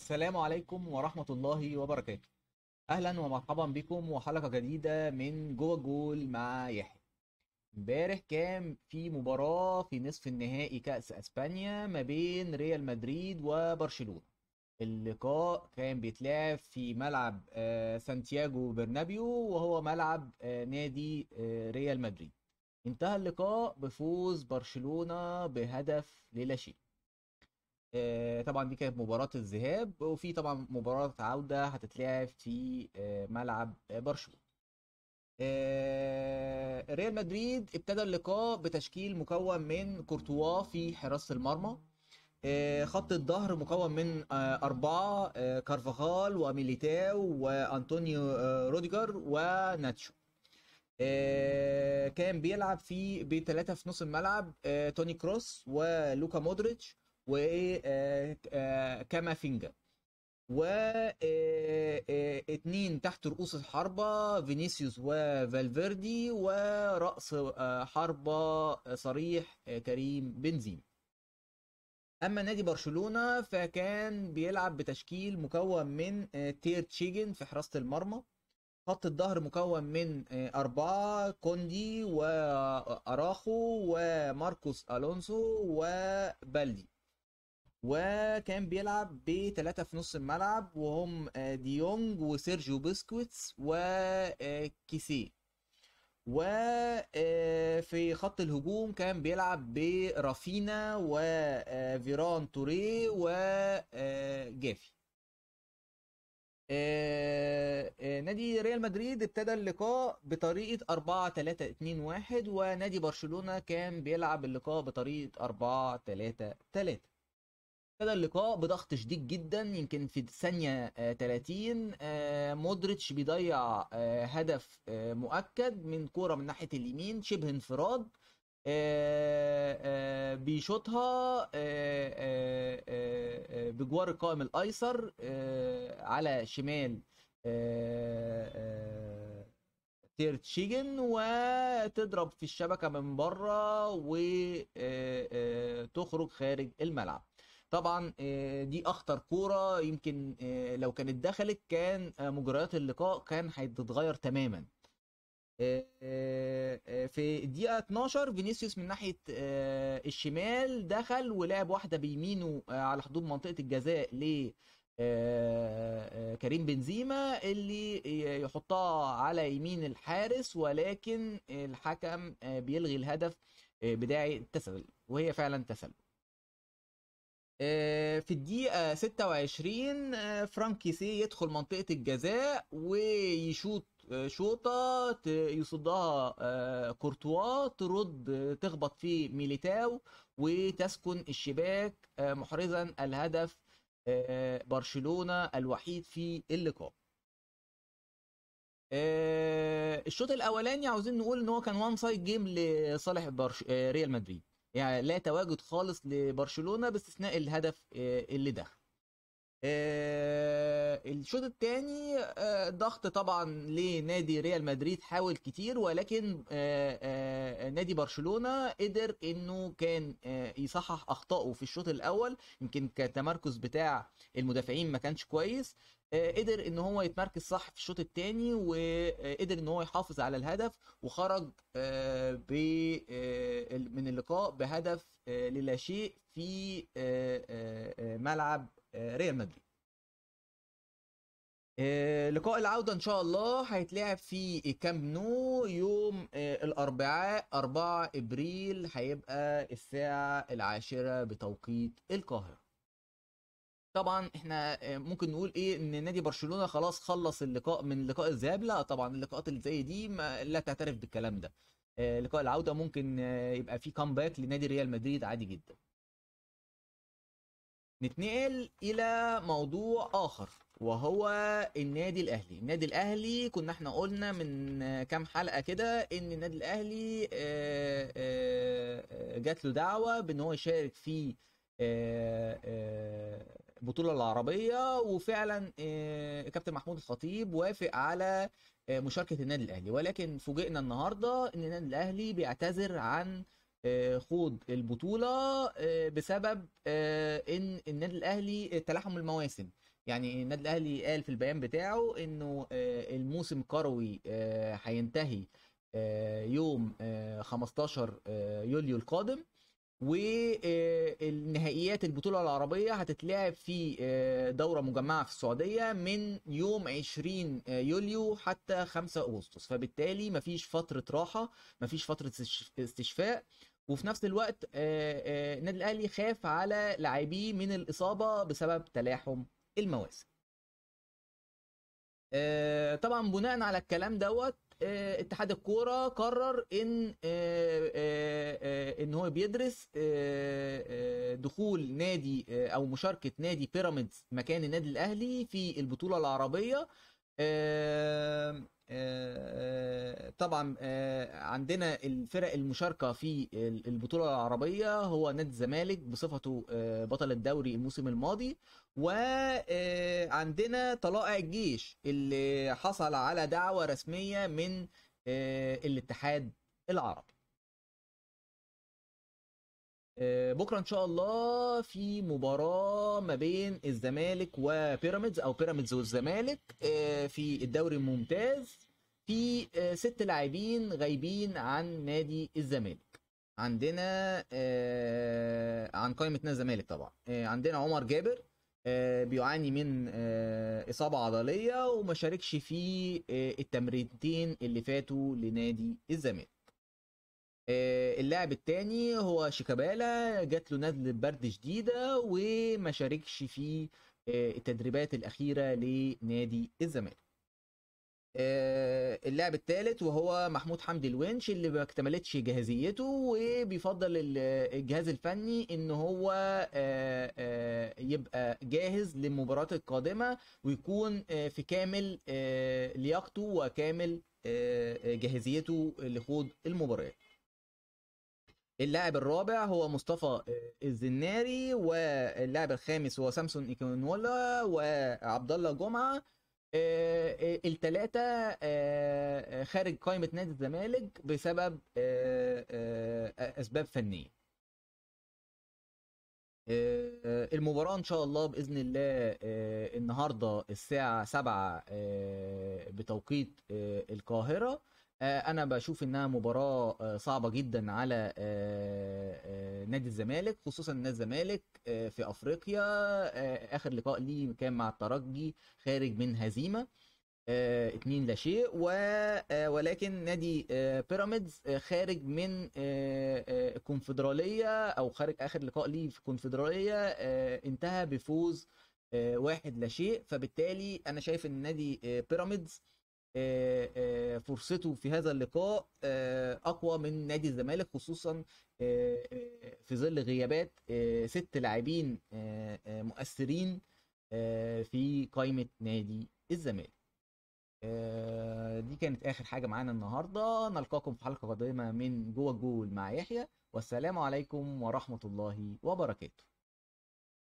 السلام عليكم ورحمة الله وبركاته أهلا ومرحبا بكم وحلقة جديدة من جوه جول مع يحيى امبارح كان في مباراة في نصف النهائي كأس أسبانيا ما بين ريال مدريد وبرشلونة اللقاء كان بيتلعب في ملعب آه، سانتياغو برنابيو وهو ملعب آه، نادي آه، ريال مدريد انتهى اللقاء بفوز برشلونة بهدف للا شيء آه، طبعا دي كانت مباراة الذهاب وفي طبعا مباراة عودة هتتلعب في آه، ملعب آه، برشلونة. ريال مدريد ابتدى اللقاء بتشكيل مكون من كورتوا في حراسة المرمى خط الظهر مكون من أربعة كارفاخال وميليتاو وأنطونيو روديجر وناتشو كان بيلعب في بثلاثة في نص الملعب توني كروس ولوكا مودريتش وكما فينجا و إيه، آه، آه، آه، اتنين تحت رؤوس الحربة فينيسيوس وفالفيردي ورأس حربة صريح كريم بنزيما اما نادي برشلونه فكان بيلعب بتشكيل مكون من تير تشيجن في حراسه المرمى خط الظهر مكون من أربعة كوندي وأراخو وماركوس ألونسو وبالدي وكان بيلعب بثلاثة في نص الملعب وهم آه، ديونج وسيرجيو بسكويتس وكيسيه آه، آه، وفي خط الهجوم كان بيلعب برافينا وفيران توريه وجافي نادي ريال مدريد ابتدى اللقاء بطريقة 4 3 2 1 ونادي برشلونة كان بيلعب اللقاء بطريقة 4 3 3 ابتدى اللقاء بضغط شديد جدا يمكن في الثانية 30 آه، آه، مودريتش بيضيع آه، هدف مؤكد من كورة من ناحية اليمين شبه انفراد بيشوطها بجوار القائم الايسر على شمال تيرتشيجن وتضرب في الشبكة من بره وتخرج خارج الملعب طبعا آه، دي اخطر كوره يمكن آه، لو كانت دخلت كان آه، مجريات اللقاء كان هتتغير تماما في الدقيقة 12 فينيسيوس من ناحية الشمال دخل ولعب واحدة بيمينه على حدود منطقة الجزاء ل كريم بنزيما اللي يحطها على يمين الحارس ولكن الحكم بيلغي الهدف بداعي التسلل وهي فعلا تسلل آه، في الدقيقة 26 آه، فرانكي سي يدخل منطقة الجزاء ويشوط آه، شوطة يصدها كورتوا ترد تخبط في ميليتاو وتسكن الشباك محرزا الهدف برشلونة الوحيد في اللقاء الشوط الاولاني عاوزين نقول ان هو كان وان سايد جيم لصالح برش... ريال مدريد يعني لا تواجد خالص لبرشلونه باستثناء الهدف آه، اللي دخل آه الشوط الثاني آه ضغط طبعا لنادي ريال مدريد حاول كتير ولكن آه, آه، نادي برشلونه قدر انه كان آه، يصحح اخطائه في الشوط الاول يمكن كتمركز بتاع المدافعين ما كانش كويس آه، قدر ان هو يتمركز صح في الشوط الثاني وقدر ان هو يحافظ على الهدف وخرج من اللقاء بهدف للاشيء شيء في ملعب ريال مدريد آه، لقاء العودة إن شاء الله هيتلعب في كامب نو يوم آه، الأربعاء 4 إبريل هيبقى الساعة العاشرة بتوقيت القاهرة طبعا احنا آه، ممكن نقول ايه ان نادي برشلونه خلاص خلص اللقاء من لقاء الذهاب لا طبعا اللقاءات اللي زي دي ما لا تعترف بالكلام ده لقاء العوده ممكن يبقى فيه كامباك لنادي ريال مدريد عادي جدا نتنقل الى موضوع اخر وهو النادي الاهلي النادي الاهلي كنا احنا قلنا من كام حلقه كده ان النادي الاهلي آه، آه، آه، جات له دعوه بان هو يشارك في البطوله العربيه وفعلا كابتن محمود الخطيب وافق على مشاركه النادي الاهلي ولكن فوجئنا النهارده ان النادي الاهلي بيعتذر عن آه، خوض البطوله آه، بسبب آه، ان النادي الاهلي تلاحم المواسم يعني النادي الاهلي قال في البيان بتاعه انه الموسم الكروي هينتهي يوم 15 يوليو القادم والنهائيات آه، البطولة العربية هتتلعب في آه، دورة مجمعة في السعودية من يوم 20 آه، يوليو حتى 5 أغسطس فبالتالي مفيش فترة راحة مفيش فترة استشفاء وفي نفس الوقت النادي الأهلي خاف على لاعبيه من الإصابة بسبب تلاحم المواسم طبعا بناء على الكلام دوت آه، اتحاد الكوره قرر ان آه، آه، ان هو بيدرس دخول نادي او مشاركه نادي بيراميدز مكان النادي الاهلي في البطوله العربيه طبعا آه، عندنا الفرق المشاركه في البطوله العربيه هو نادي الزمالك بصفته آه، بطل الدوري الموسم الماضي وعندنا آه، طلائع الجيش اللي حصل على دعوه رسميه من الاتحاد العربي بكره ان شاء الله في مباراه ما بين الزمالك وبيراميدز او بيراميدز والزمالك في الدوري الممتاز في آه، ست لاعبين غايبين عن نادي الزمالك عندنا آه، عن قائمه نادي الزمالك طبعا آه، عندنا عمر جابر بيعاني من اصابه عضليه وما شاركش في التمرينتين اللي فاتوا لنادي الزمالك اللاعب الثاني هو شيكابالا جات له نزله برد شديده وما شاركش في التدريبات الاخيره لنادي الزمالك آه، اللاعب الثالث وهو محمود حمدي الونش اللي ما اكتملتش جاهزيته وبيفضل الجهاز الفني ان هو آه، آه، يبقى جاهز للمباراه القادمه ويكون في كامل لياقته وكامل جاهزيته لخوض المباراه اللاعب الرابع هو مصطفى الزناري واللاعب الخامس هو سامسون ايكونولا وعبد الله جمعه آه، آه، الثلاثة آه، خارج قائمة نادي الزمالك بسبب أسباب فنية المباراة إن شاء الله بإذن الله النهاردة الساعة سبعة بتوقيت القاهرة آه، انا بشوف انها مباراه آه، صعبه جدا على آه، نادي الزمالك خصوصا نادي الزمالك في افريقيا اخر لقاء ليه كان مع الترجي خارج من هزيمه اتنين لا شيء و... ولكن نادي بيراميدز خارج من الكونفدراليه او خارج اخر لقاء ليه في الكونفدراليه انتهى بفوز واحد لا شيء فبالتالي انا شايف ان نادي بيراميدز آه، آه، فرصته في هذا اللقاء آه، اقوى من نادي الزمالك خصوصا في ظل غيابات ست لاعبين مؤثرين في قائمه نادي الزمالك دي كانت اخر حاجه معانا النهارده نلقاكم في حلقه قادمه من جوه الجول مع يحيى والسلام عليكم ورحمه الله وبركاته